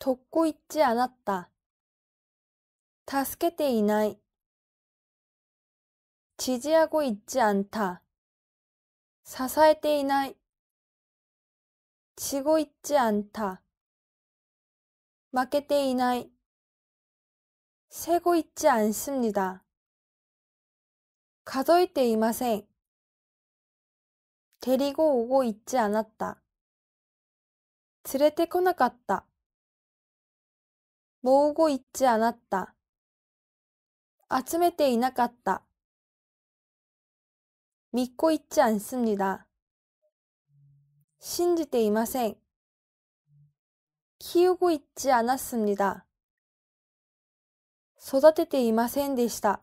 とっこいっちあなった。たすけていない。ちじあごいっちあんた。ささえていない。ちごいっちあんた。負けていない。せごいっちあんすみだ。数えていません。てりごおごいっちあなった。連れてこなかった。ごいっちあなった。集めていなかった。믿고있지않습니 다。 信じていません。키우고있지않았습니 다。 育てていませんでした。